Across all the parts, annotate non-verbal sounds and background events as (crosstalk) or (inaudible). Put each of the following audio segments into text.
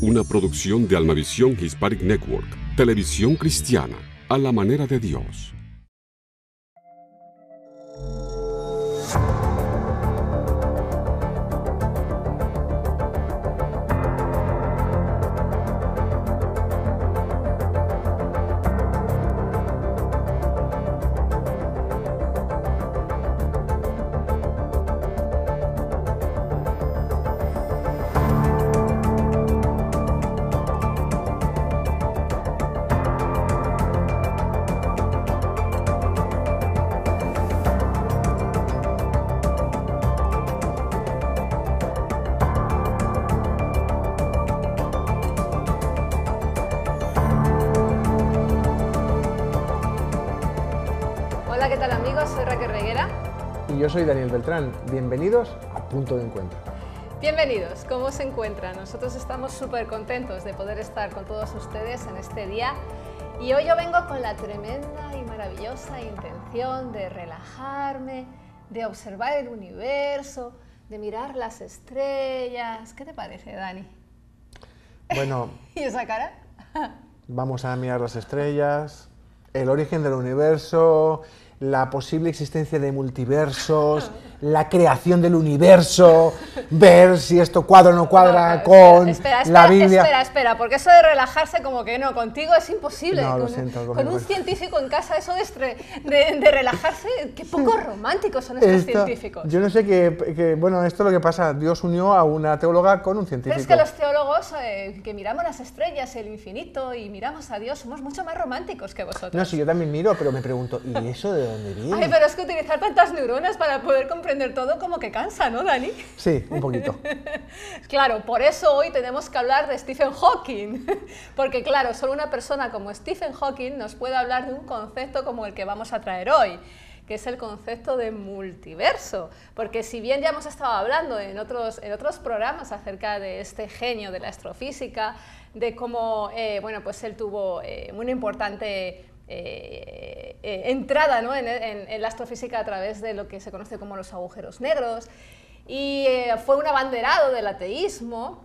una producción de Almavisión Hispanic Network, televisión cristiana, a la manera de Dios. ¿qué tal amigos? Soy Raquel Reguera. Y yo soy Daniel Beltrán. Bienvenidos a Punto de Encuentro. Bienvenidos, ¿cómo se encuentran? Nosotros estamos súper contentos de poder estar con todos ustedes en este día y hoy yo vengo con la tremenda y maravillosa intención de relajarme, de observar el universo, de mirar las estrellas. ¿Qué te parece, Dani? Bueno. (laughs) ¿Y esa cara? vamos a mirar las estrellas, el origen del universo la posible existencia de multiversos, la creación del universo, ver si esto cuadra o no cuadra con la Biblia. Espera, espera, porque eso de relajarse como que no, contigo es imposible. No, con, con, un científico en casa, eso de, de, relajarse, qué poco (laughs) románticos son estos científicos. Yo no sé qué, bueno, esto es lo que pasa, Dios unió a una teóloga con un científico. Pero es que los teólogos eh, que miramos las estrellas, el infinito y miramos a Dios, somos mucho más románticos que vosotros. No, sí, yo también miro, pero me pregunto, ¿y eso de Ay, pero es que utilizar tantas neuronas para poder comprender todo como que cansa, ¿no, Dani? Sí, un poquito. (laughs) claro, por eso hoy tenemos que hablar de Stephen Hawking, (laughs) porque claro, solo una persona como Stephen Hawking nos puede hablar de un concepto como el que vamos a traer hoy que es el concepto de multiverso, porque si bien ya hemos estado hablando en otros, en otros programas acerca de este genio de la astrofísica, de cómo, eh, bueno, pues él tuvo eh, importante eh, eh, entrada en, la astrofísica a través de lo que se conoce como los agujeros negros y eh, fue un abanderado del ateísmo.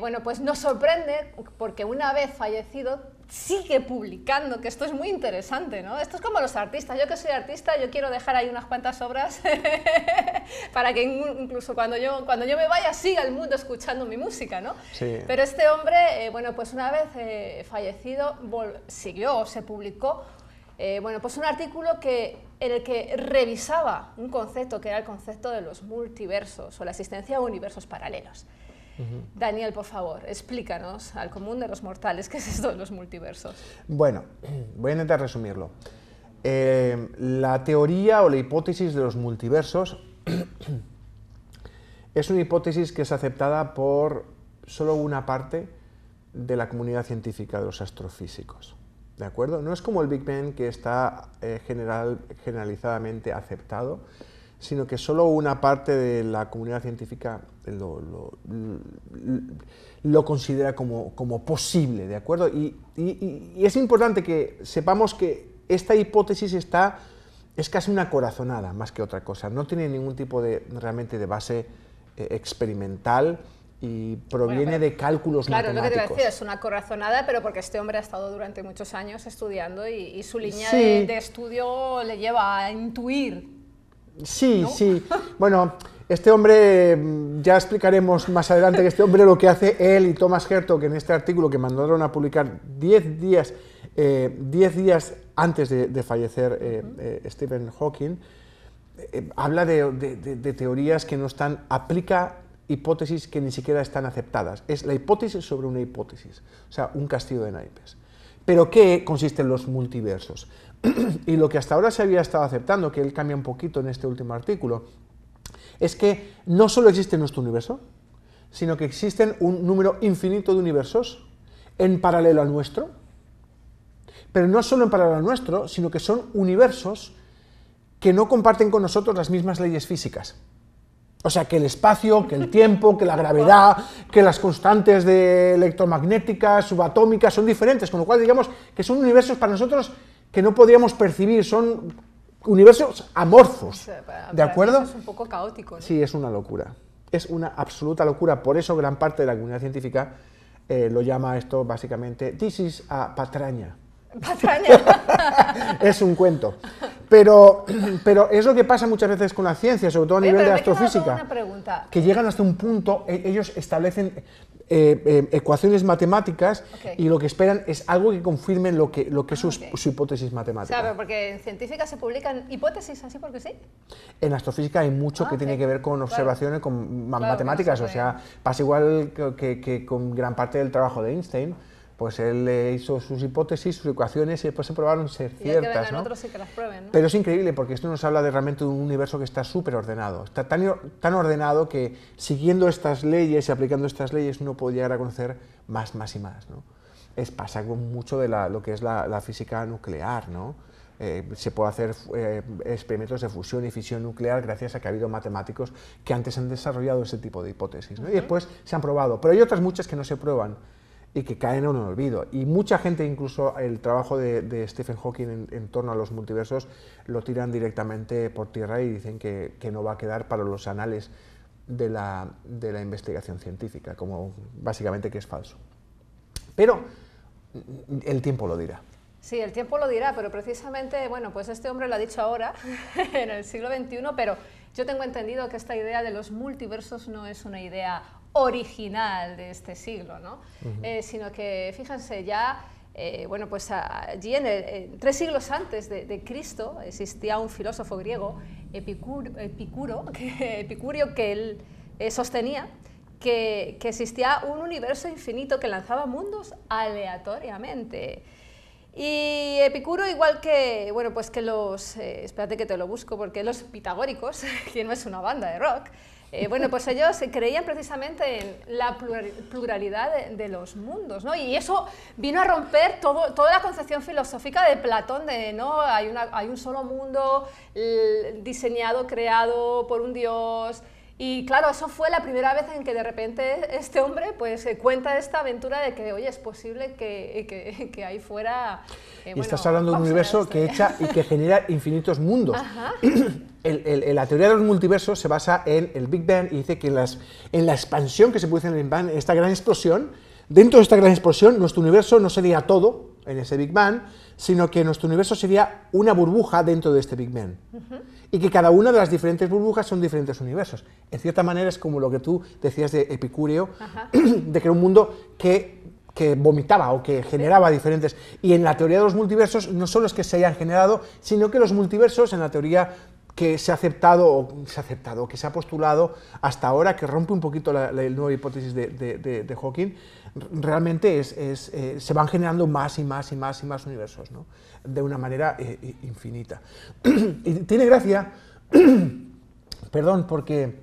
bueno, pues no sorprende porque una vez fallecido sigue publicando, que esto es muy interesante, ¿no? Esto es como los artistas, yo que soy artista, yo quiero dejar ahí unas cuantas obras (laughs) para que incluso cuando yo, cuando yo me vaya siga el mundo escuchando mi música, ¿no? Sí. Pero este hombre, eh, bueno, pues una vez eh, fallecido, siguió o se publicó, eh, bueno, pues un artículo que, en el que revisaba un concepto que era el concepto de los multiversos o la existencia de universos paralelos. Daniel, por favor, explícanos al común de los mortales qué es esto de los multiversos. Bueno, (clears throat) voy a intentar resumirlo. Eh, la teoría o la hipótesis de los multiversos (clears throat) es una hipótesis que es aceptada por solo una parte de la comunidad científica de los astrofísicos. ¿De acuerdo? No es como el Big Bang que está eh, generalizadamente aceptado, sino que solo una parte de la comunidad científica lo, considera como, como, posible, ¿de acuerdo? Y, es importante que sepamos que esta hipótesis está, es casi una corazonada más que otra cosa, no tiene ningún tipo de, realmente de base eh, experimental, y proviene de cálculos matemáticos. Claro, lo que te es una corazonada, pero porque este hombre ha estado durante muchos años estudiando y, su línea de, estudio le lleva a intuir Sí, sí. Bueno, este hombre, mm, ya explicaremos más adelante que este hombre lo que hace él y Thomas Hertog en este artículo que mandaron a publicar 10 días, eh, días antes de, fallecer eh, eh, Stephen Hawking, habla de, de teorías que no están, aplica hipótesis que ni siquiera están aceptadas. Es la hipótesis sobre una hipótesis, o sea, un castillo de naipes. Pero ¿qué consisten los multiversos? (clears throat) y lo que hasta ahora se había estado aceptando, que él cambia un poquito en este último artículo, es que no solo existe nuestro universo, sino que existen un número infinito de universos en paralelo al nuestro, pero no solo en paralelo al nuestro, sino que son universos que no comparten con nosotros las mismas leyes físicas. O sea, que el espacio, que el tiempo, que la gravedad, que las constantes de electromagnéticas, subatómicas, son diferentes, con lo cual digamos que son universos para nosotros que no podríamos percibir, son universos amorfos. ¿De acuerdo? Es un poco caótico. Sí, es una locura. Es una absoluta locura. Por eso gran parte de la comunidad científica eh, lo llama esto básicamente, this is a patraña. (laughs) Patraña. (laughs) es un cuento. Pero, (clears throat) pero es lo que pasa muchas veces con la ciencia, sobre todo a eh, nivel de astrofísica. Una pregunta. Que llegan hasta un punto, e, ellos establecen eh, eh, ecuaciones matemáticas y lo que esperan es algo que confirme lo que, es ah, su, hipótesis matemática. Claro, porque en científica se publican hipótesis así porque sí. En astrofísica hay mucho ah, que tiene que ver con observaciones, con matemáticas, o sea, pasa igual que con gran parte del trabajo de Einstein pues él hizo sus hipótesis, sus ecuaciones y después se probaron ser ciertas. ¿no? Otros las prueben, Pero es increíble porque esto nos habla de realmente de un universo que está súper ordenado. Está tan, tan ordenado que siguiendo estas leyes y aplicando estas leyes uno puede llegar a conocer más, más y más. ¿no? Es, pasa mucho de lo que es la, física nuclear. ¿no? Eh, se puede hacer eh, experimentos de fusión y fisión nuclear gracias a que ha habido matemáticos que antes han desarrollado ese tipo de hipótesis. Y después se han probado. Pero hay otras muchas que no se prueban y que caen en un olvido. Y mucha gente, incluso el trabajo de, Stephen Hawking en, torno a los multiversos, lo tiran directamente por tierra y dicen que, no va a quedar para los anales de la, de la, investigación científica, como básicamente que es falso. Pero mm, el tiempo lo dirá. Sí, el tiempo lo dirá, pero precisamente, bueno, pues este hombre lo ha dicho ahora, (laughs) en el siglo XXI, pero yo tengo entendido que esta idea de los multiversos no es una idea original de este siglo, eh, sino que, fíjense, ya... Eh, bueno, pues allí en tres siglos antes de, Cristo existía un filósofo griego, Epicuro, (laughs) que, Epicurio, que él eh, sostenía que, existía un universo infinito que lanzaba mundos aleatoriamente. Y Epicuro, igual que, bueno, pues que los, eh, espérate que te lo busco, porque los pitagóricos, (laughs) que no es una banda de rock, eh, bueno, pues ellos creían precisamente en la pluralidad de, los mundos, ¿no? Y eso vino a romper toda la concepción filosófica de Platón, de, ¿no? hay un solo mundo diseñado, creado por un dios, y claro, eso fue la primera vez en que de repente este hombre pues eh, cuenta esta aventura de que, oye, es posible que, eh, (laughs) que, ahí fuera... Eh, y estás hablando de un universo que echa y que genera (laughs) infinitos mundos. (clears throat) la teoría de los multiversos se basa en el Big Bang y dice que las, en la expansión que se produce en el Big Bang, esta gran explosión, dentro de esta gran explosión, nuestro universo no sería todo, en ese Big Bang, sino que nuestro universo sería una burbuja dentro de este Big Bang. Y que cada una de las diferentes burbujas son diferentes universos. En cierta manera es como lo que tú decías de Epicúreo, (clears throat) de que era un mundo que, vomitaba o que generaba diferentes. Y en la teoría de los multiversos no solo es que se hayan generado, sino que los multiversos, en la teoría que se ha aceptado, o se ha aceptado, que se ha postulado hasta ahora, que rompe un poquito la, nueva hipótesis de, Hawking, realmente eh, se van generando más y más y más y más universos, de una manera eh, infinita. (clears throat) y tiene gracia, (clears throat) perdón, porque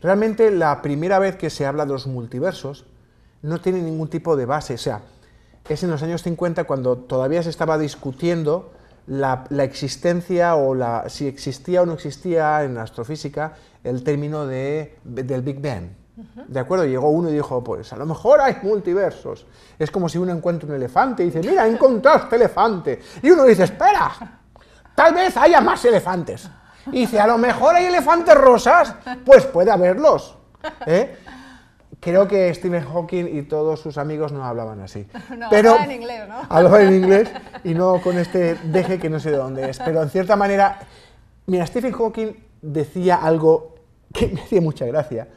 realmente la primera vez que se habla de los multiversos no tiene ningún tipo de base, o sea, es en los años 50 cuando todavía se estaba discutiendo la, existencia o la, si existía o no existía en astrofísica el término de, del Big Bang. ¿De acuerdo? Llegó uno y dijo, pues a lo mejor hay multiversos. Es como si uno encuentra un elefante y dice, mira, encontraste elefante. Y uno dice, espera, tal vez haya más elefantes. Y dice, a lo mejor hay elefantes rosas, pues puede haberlos. ¿Eh? Creo que Stephen Hawking y todos sus amigos no hablaban así. (laughs) No, pero en inglés, ¿no? Hablaba en inglés y no con este deje que no sé de dónde es. Pero en cierta manera, mira, Stephen Hawking decía algo que (laughs) me hacía mucha gracia,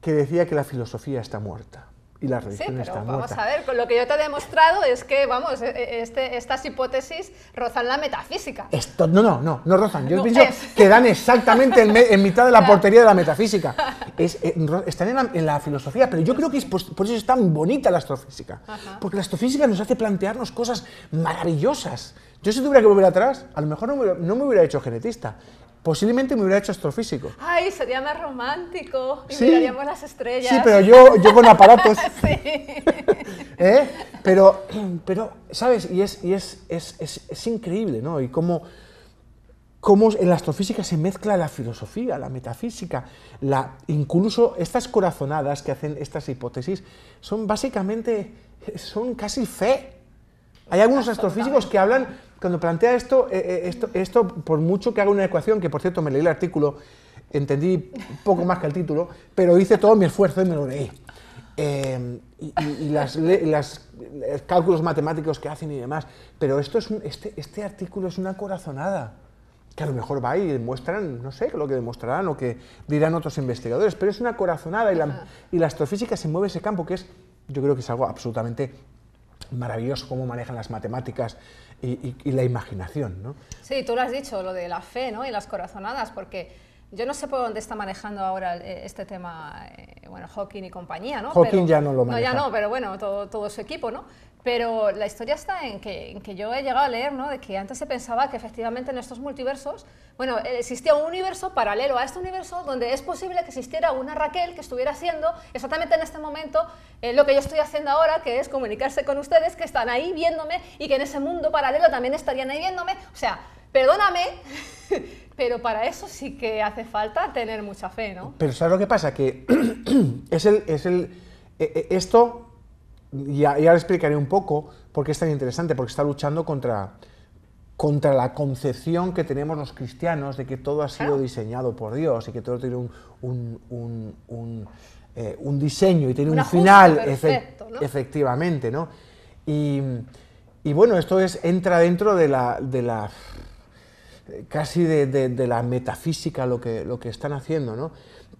que decía que la filosofía está muerta y la religión sí, pero vamos a ver, con lo que yo te he demostrado es que, vamos, e-, e-, este, estas hipótesis rozan la metafísica. Esto, no, no, no, no rozan. Yo pienso que dan exactamente en, mitad de la (laughs) portería de la metafísica. Es, eh, están en la, filosofía, pero yo creo que es por, eso es tan bonita la astrofísica. Porque la astrofísica nos hace plantearnos cosas maravillosas. Yo si tuviera que volver atrás, a lo mejor no me hubiera hecho genetista posiblemente me hubiera hecho astrofísico. Ay, sería más romántico y miraríamos las estrellas. Sí, pero yo, con aparatos. (laughs) sí. (laughs) ¿Eh? Pero, pero, ¿sabes? Y es, increíble, ¿no? Y cómo, cómo en la astrofísica se mezcla la filosofía, la metafísica, la, incluso estas corazonadas que hacen estas hipótesis son básicamente, son casi fe. Hay algunos astrofísicos que hablan cuando plantea esto, eh, eh, esto, esto, por mucho que haga una ecuación, que por cierto me leí el artículo, entendí poco más que el título, pero hice todo mi esfuerzo y me lo leí. Eh, y, los cálculos matemáticos que hacen y demás. Pero esto es este, este, artículo es una corazonada, que a lo mejor va y demuestran, no sé lo que demostrarán o que dirán otros investigadores, pero es una corazonada y la, y la astrofísica se mueve ese campo que es, yo creo que es algo absolutamente maravilloso cómo manejan las matemáticas y, la imaginación, ¿no? Sí, tú lo has dicho, lo de la fe ¿no? y las corazonadas, porque yo no sé por dónde está manejando ahora eh, este tema, eh, bueno, Hawking y compañía, ¿no? Hawking ya no lo maneja. No, ya no, pero bueno, todo, todo su equipo, ¿no? Pero la historia está en que, yo he llegado a leer, ¿no? De que antes se pensaba que efectivamente en estos multiversos, bueno, existía un universo paralelo a este universo donde es posible que existiera una Raquel que estuviera haciendo exactamente en este momento eh, lo que yo estoy haciendo ahora, que es comunicarse con ustedes que están ahí viéndome y que en ese mundo paralelo también estarían ahí viéndome. O sea, perdóname, (laughs) pero para eso sí que hace falta tener mucha fe, ¿no? Pero ¿sabes lo que pasa? Que (clears throat) es el... Es el e, e, esto ya ahora explicaré un poco por qué es tan interesante, porque está luchando contra, contra la concepción que tenemos los cristianos de que todo ha sido diseñado por Dios y que todo tiene un, eh, diseño y tiene un, final, efectivamente, ¿no? Y, bueno, esto es, entra dentro de la, de la casi de, la metafísica lo que, lo que están haciendo, ¿no?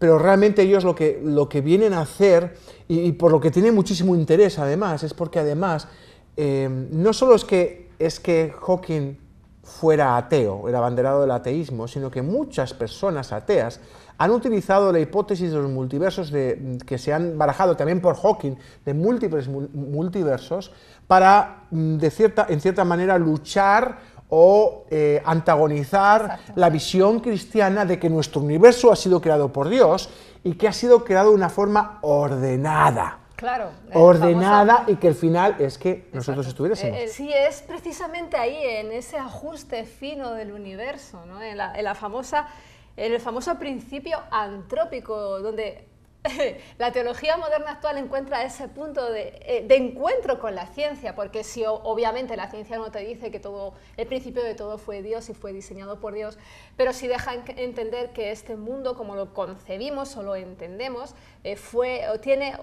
pero realmente ellos lo que, lo que vienen a hacer, y, por lo que tienen muchísimo interés además, es porque además, eh, no solo es que, es que Hawking fuera ateo, era abanderado del ateísmo, sino que muchas personas ateas han utilizado la hipótesis de los multiversos que se han barajado también por Hawking, de múltiples multiversos, para, mm, de cierta, en cierta manera, luchar o eh, antagonizar la visión cristiana de que nuestro universo ha sido creado por Dios y que ha sido creado de una forma ordenada. Claro. Ordenada y que el final es que nosotros eh, estuviésemos. Eh, sí, es precisamente ahí, en ese ajuste fino del universo, en, la, famosa, en el famoso principio antrópico, donde (laughs) la teología moderna actual encuentra ese punto de, eh, encuentro con la ciencia, porque si obviamente la ciencia no te dice que todo, el principio de todo fue Dios y fue diseñado por Dios, pero si deja entender que este mundo, como lo concebimos o lo entendemos, eh, fue, o, tiene,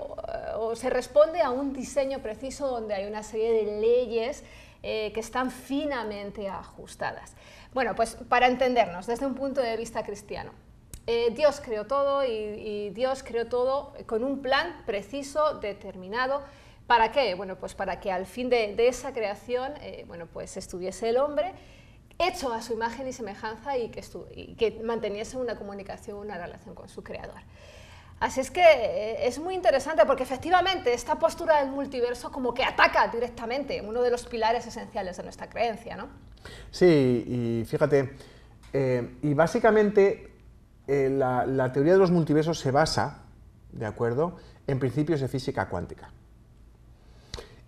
se responde a un diseño preciso donde hay una serie de leyes eh, que están finamente ajustadas. Bueno, pues para entendernos desde un punto de vista cristiano, eh, Dios creó todo y, Dios creó todo con un plan preciso, determinado. ¿Para qué? Bueno, pues para que al fin de, esa creación, eh, bueno, pues estuviese el hombre hecho a su imagen y semejanza y que, y una comunicación, una relación con su creador. Así es que eh, es muy interesante porque efectivamente esta postura del multiverso como que ataca directamente uno de los pilares esenciales de nuestra creencia, ¿no? Sí, y fíjate, y básicamente eh, la, teoría de los multiversos se basa, ¿de acuerdo?, en principios de física cuántica.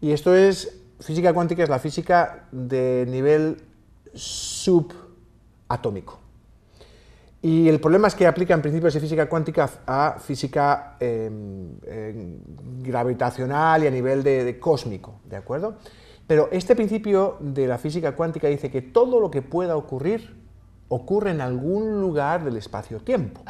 Y esto es, física cuántica es la física de nivel subatómico. Y el problema es que aplican principios de física cuántica a física em, gravitacional y a nivel cósmico, ¿de acuerdo? Pero este principio de la física cuántica dice que todo lo que pueda ocurrir ocurre en algún lugar del espacio-tiempo.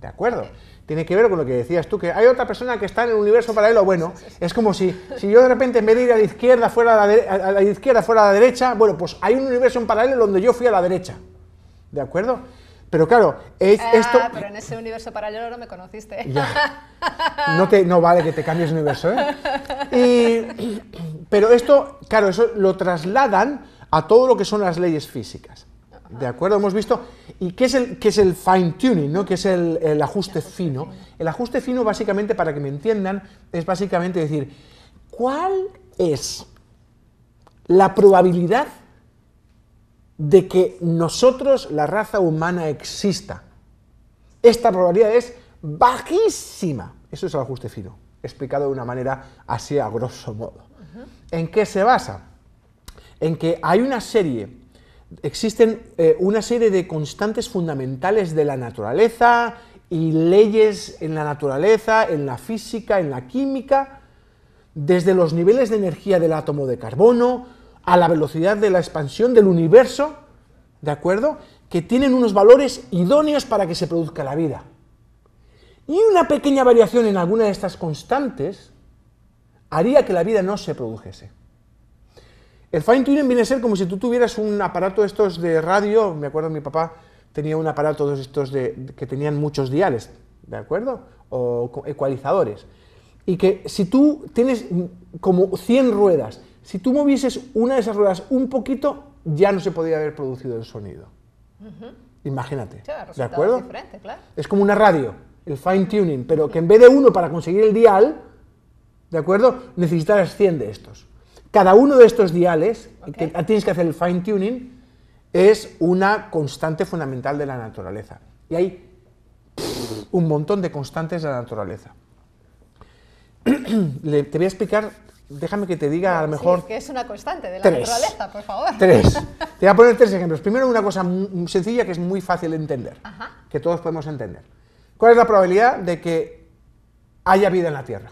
¿De acuerdo? Tiene que ver con lo que decías tú, que hay otra persona que está en el universo paralelo. Bueno, es como si, si yo de repente me vez de ir a la izquierda fuera a la, izquierda fuera a la derecha, bueno, pues hay un universo en paralelo donde yo fui a la derecha. ¿De acuerdo? Pero claro, es ah, esto... pero en ese universo paralelo no me conociste. (laughs) No, te, vale que te cambies de universo, ¿eh? (clears throat) pero esto, claro, eso lo trasladan a todo lo que son las leyes físicas. ¿De acuerdo? Hemos visto. ¿Y qué es el, qué es el fine tuning, ¿no? qué es el, el ajuste fino? El ajuste fino, básicamente, para que me entiendan, es básicamente decir, ¿cuál es la probabilidad de que nosotros, la raza humana, exista? Esta probabilidad es bajísima. Eso es el ajuste fino, explicado de una manera así a grosso modo. ¿En qué se basa? En que hay una serie Existen eh, una serie de constantes fundamentales de la naturaleza y leyes en la naturaleza, en la física, en la química, desde los niveles de energía del átomo de carbono a la velocidad de la expansión del universo, ¿de acuerdo? Que tienen unos valores idóneos para que se produzca la vida. Y una pequeña variación en alguna de estas constantes haría que la vida no se produjese. El fine tuning viene a ser como si tú tuvieras un aparato de estos de radio, me acuerdo mi papá tenía un aparato de estos que tenían muchos diales, ¿de acuerdo? O ecualizadores. Y que si tú tienes como 100 ruedas, si tú movieses una de esas ruedas un poquito, ya no se podría haber producido el sonido. Imagínate. ¿De acuerdo? Es, como una radio, el fine tuning, pero que en vez de uno para conseguir el dial, ¿de acuerdo? necesitarás 100 de estos. Cada uno de estos diales, que tienes que hacer el fine tuning, es una constante fundamental de la naturaleza. Y hay un montón de constantes de la naturaleza. (clears throat) te voy a explicar, déjame que te diga a lo mejor... es que es una constante de la naturaleza, por favor. Tres. (laughs) Te voy a poner tres ejemplos. Primero una cosa sencilla que es muy fácil de entender, que todos podemos entender. ¿Cuál es la probabilidad de que haya vida en la Tierra?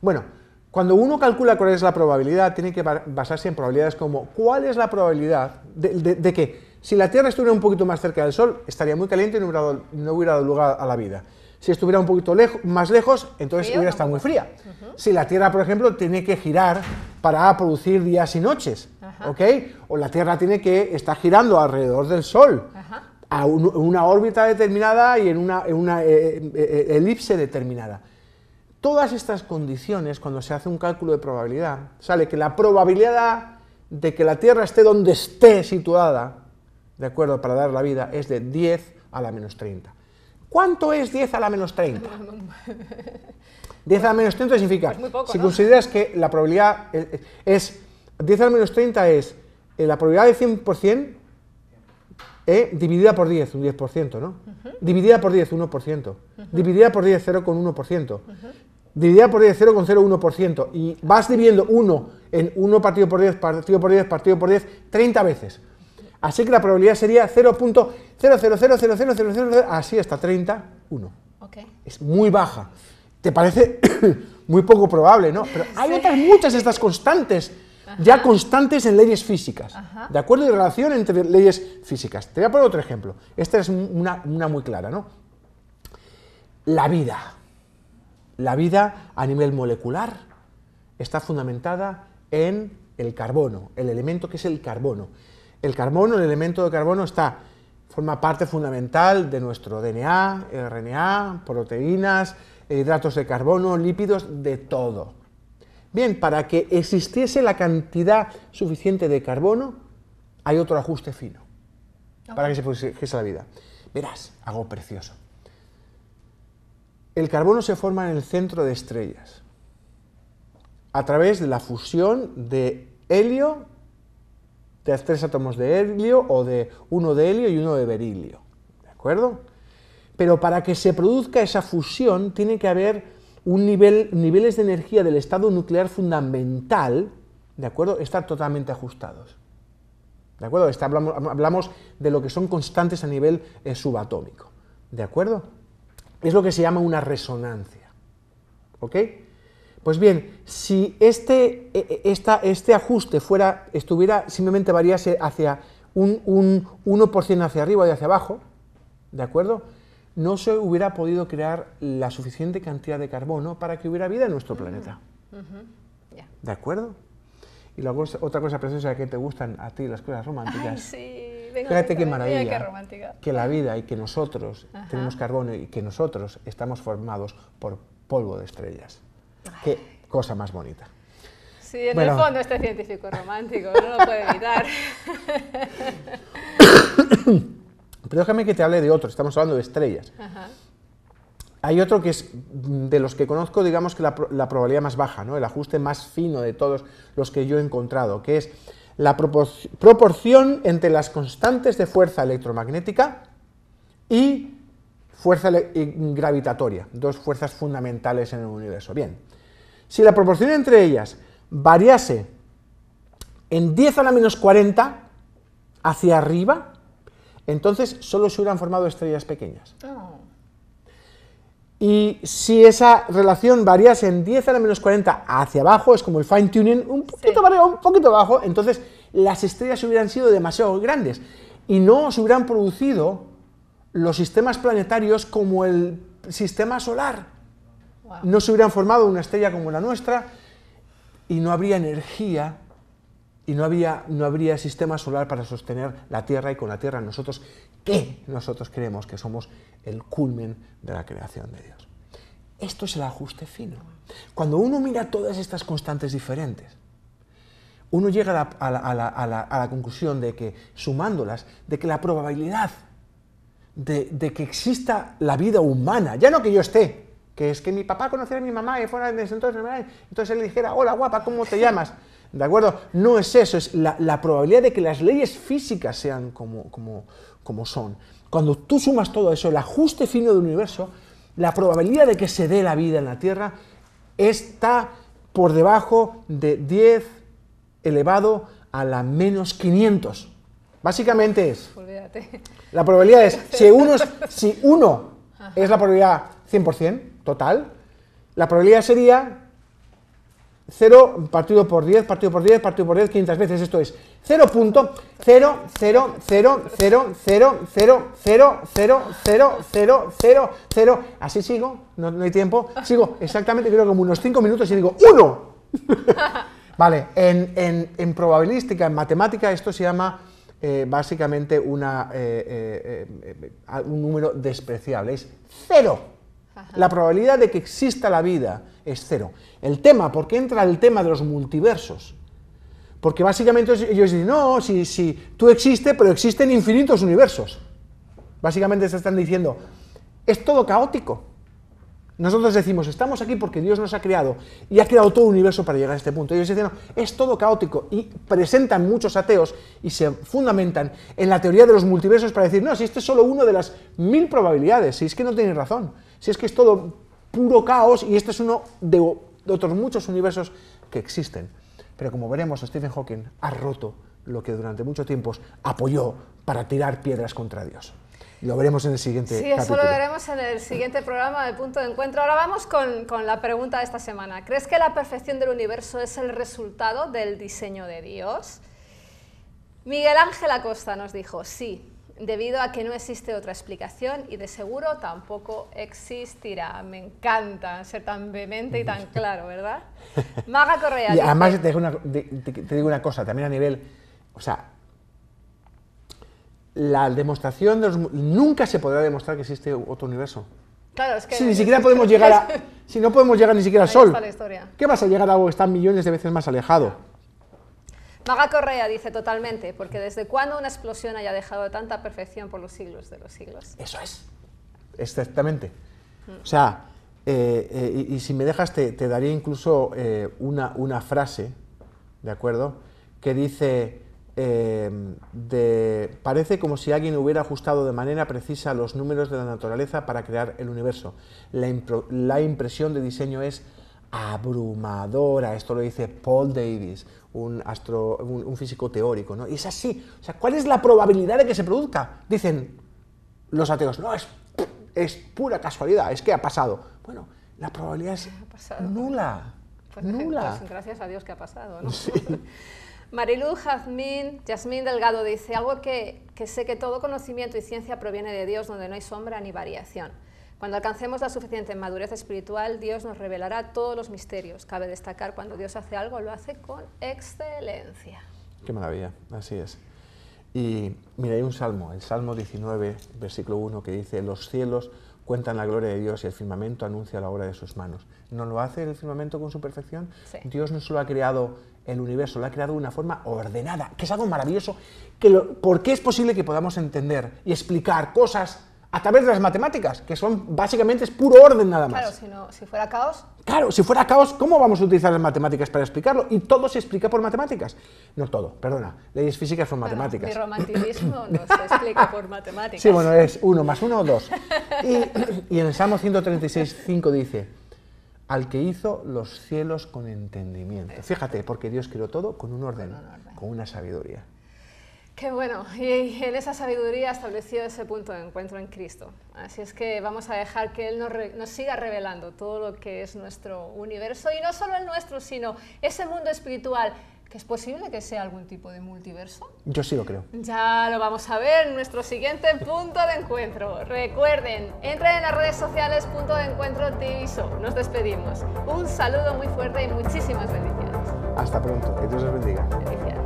Bueno, cuando uno calcula cuál es la probabilidad, tiene que basarse en probabilidades como cuál es la probabilidad de, que si la Tierra estuviera un poquito más cerca del Sol, estaría muy caliente y no hubiera, dado, lugar a la vida. Si estuviera un poquito más lejos, entonces hubiera estado muy fría. Si la Tierra, por ejemplo, tiene que girar para producir días y noches, ¿ok? O la Tierra tiene que estar girando alrededor del Sol, en a una órbita determinada y en una, eh, eh, eh, elipse determinada. Todas estas condiciones, cuando se hace un cálculo de probabilidad, sale que la probabilidad de que la Tierra esté donde esté situada, de acuerdo, para dar la vida, es de 10 a la menos 30. ¿Cuánto es 10 a la menos 30? 10 (laughs) a la menos 30 significa, poco, si consideras que la probabilidad eh, eh, es, 10 a la menos 30 es eh, la probabilidad de 100% dividida por 10, un 10%, ¿no? Dividida por 10, 1%. Dividida por 10, 0,1% dividida por 10 0,01%. Y vas dividiendo 1 en 1 partido por 10, partido por 10, partido por 10, 30 veces. Así que la probabilidad sería 0.00000000, así hasta 31. Okay. Es muy baja. Te parece (coughs) muy poco probable, ¿no? Pero hay otras muchas de estas constantes, ya constantes en leyes físicas, ¿de acuerdo? Y relación entre leyes físicas. Te voy a poner otro ejemplo. Esta es una, una muy clara, ¿no? La vida la vida a nivel molecular está fundamentada en el carbono, el elemento que es el carbono. El carbono, el elemento de carbono está, forma parte fundamental de nuestro DNA, RNA, proteínas, hidratos de carbono, lípidos, de todo. Bien, para que existiese la cantidad suficiente de carbono, hay otro ajuste fino para que se pudiese la vida. Verás, algo precioso. El carbono se forma en el centro de estrellas, a través de la fusión de helio, de tres átomos de helio, o de uno de helio y uno de berilio, ¿de acuerdo? Pero para que se produzca esa fusión tiene que haber un nivel, niveles de energía del estado nuclear fundamental, ¿de acuerdo?, estar totalmente ajustados. ¿De acuerdo? hablamos, de lo que son constantes a nivel eh, subatómico. ¿De acuerdo? Es lo que se llama una resonancia. ¿Ok? Pues bien, si este, e, e, este ajuste fuera, estuviera, simplemente variase hacia un, 1% hacia arriba y hacia abajo, ¿de acuerdo? No se hubiera podido crear la suficiente cantidad de carbono para que hubiera vida en nuestro planeta. ¿De acuerdo? Y luego otra cosa preciosa que te gustan a ti, las cosas románticas. sí. Fíjate, qué maravilla. romántica. Que la vida y que nosotros tenemos carbono y que nosotros estamos formados por polvo de estrellas. Qué cosa más bonita. Sí, en el fondo este científico romántico, no lo puede evitar. (coughs) Pero déjame que te hable de otro, estamos hablando de estrellas. Hay otro que es, de los que conozco, digamos que la, la, probabilidad más baja, ¿no? el ajuste más fino de todos los que yo he encontrado, que es la proporción entre las constantes de fuerza electromagnética y fuerza gravitatoria, dos fuerzas fundamentales en el universo. Bien, si la proporción entre ellas variase en 10 a la menos 40 hacia arriba, entonces solo se hubieran formado estrellas pequeñas. Oh. Y si esa relación variase en 10 a la menos 40 hacia abajo, es como el fine tuning, un poquito sí. un poquito abajo, entonces las estrellas hubieran sido demasiado grandes y no se hubieran producido los sistemas planetarios como el sistema solar. No se hubieran formado una estrella como la nuestra y no habría energía y no, había, no habría sistema solar para sostener la Tierra y con la Tierra nosotros nosotros creemos que somos el culmen de la creación de Dios. Esto es el ajuste fino. Cuando uno mira todas estas constantes diferentes, uno llega a la, conclusión de que, sumándolas, de que la probabilidad de, que exista la vida humana, ya no que yo esté, que es que mi papá conociera a mi mamá y fuera de entonces, entonces él dijera, hola guapa, ¿cómo te llamas? ¿De acuerdo? No es eso, es la, probabilidad de que las leyes físicas sean como, son. Cuando tú sumas todo eso, el ajuste fino del universo, la probabilidad de que se dé la vida en la Tierra está por debajo de 10 elevado a la menos 500. Básicamente es... La probabilidad es, si uno, (laughs) si uno es la probabilidad 100% total, la probabilidad sería 0, partido por 10, partido por 10, partido por 10, 500 veces, esto es 0, así sigo, no, hay tiempo, sigo exactamente, creo como unos 5 minutos y digo ¡Uno! vale, en, en, en probabilística, en matemática, esto se llama básicamente una, un número despreciable, es cero. La probabilidad de que exista la vida es cero. El tema, ¿por qué entra el tema de los multiversos? Porque básicamente ellos dicen, no, si, tú existe pero existen infinitos universos. Básicamente se están diciendo, es todo caótico. Nosotros decimos, estamos aquí porque Dios nos ha creado y ha creado todo el universo para llegar a este punto. Ellos dicen, no, es todo caótico y presentan muchos ateos y se fundamentan en la teoría de los multiversos para decir, no, si este es solo uno de las mil probabilidades, si es que no tienen razón, si es que es todo puro caos y este es uno de otros muchos universos que existen. Pero como veremos, Stephen Hawking ha roto lo que durante mucho tiempo apoyó para tirar piedras contra Dios. Lo veremos en el siguiente Sí, eso lo veremos en el siguiente programa de Punto de Encuentro. Ahora vamos con, con la pregunta de esta semana. ¿Crees que la perfección del universo es el resultado del diseño de Dios? Miguel Ángel Acosta nos dijo, sí, debido a que no existe otra explicación y de seguro tampoco existirá. Me encanta ser tan vehemente y tan (laughs) claro, ¿verdad? Maga Correa. Y además te digo, una, te, digo, una, cosa, también a nivel, o sea, la demostración de los, nunca se podrá demostrar que existe otro universo. Claro, es que si ni siquiera podemos llegar si no podemos llegar ni siquiera al Sol, ¿qué vas a llegar a algo que está millones de veces más alejado? Maga Correa dice totalmente, porque ¿desde cuándo una explosión haya dejado tanta perfección por los siglos de los siglos? Eso es, exactamente. O sea, eh, eh, y, si me dejas, te, daría incluso eh, una, frase, ¿de acuerdo? Que dice, parece como si alguien hubiera ajustado de manera precisa los números de la naturaleza para crear el universo. La, la impresión de diseño es abrumadora, esto lo dice Paul Davis un, astro, un, físico teórico, ¿no? Y es así. O sea, ¿cuál es la probabilidad de que se produzca? Dicen los ateos, no, es, es pura casualidad, es que ha pasado. Bueno, la probabilidad es nula. Pues, nula. gracias a Dios que ha pasado, ¿no? Jasmine, (laughs) Marilu Jazmín, Delgado dice, algo que, que sé que todo conocimiento y ciencia proviene de Dios, donde no hay sombra ni variación. Cuando alcancemos la suficiente madurez espiritual, Dios nos revelará todos los misterios. Cabe destacar, cuando Dios hace algo, lo hace con excelencia. Qué maravilla, así es. Y mira, hay un salmo, el Salmo 19, versículo 1, que dice, los cielos cuentan la gloria de Dios y el firmamento anuncia la obra de sus manos. ¿No lo hace el firmamento con su perfección? Dios no solo ha creado el universo, lo ha creado de una forma ordenada, que es algo maravilloso, que porque es posible que podamos entender y explicar cosas a través de las matemáticas, que son básicamente es puro orden nada más. Claro, si, no, si fuera caos. Claro, si fuera caos, ¿cómo vamos a utilizar las matemáticas para explicarlo? Y todo se explica por matemáticas. No todo, perdona, leyes físicas son matemáticas. mi romanticismo no se explica por matemáticas. Sí, bueno, es uno más uno o dos. Y, en el Salmo 136.5 dice, al que hizo los cielos con entendimiento. Fíjate, porque Dios creó todo con un orden, con una sabiduría. Qué bueno, (laughs) y en esa sabiduría establecido ese punto de encuentro en Cristo. Así es que vamos a dejar que Él nos, siga revelando todo lo que es nuestro universo, y no solo el nuestro, sino ese mundo espiritual, que es posible que sea algún tipo de multiverso. Yo sí lo creo. Ya lo vamos a ver en nuestro siguiente punto de encuentro. Recuerden, entren en las redes sociales, punto de encuentro Diviso. Nos despedimos. Un saludo muy fuerte y muchísimas bendiciones. Hasta pronto, que Dios les bendiga. Bendiciones.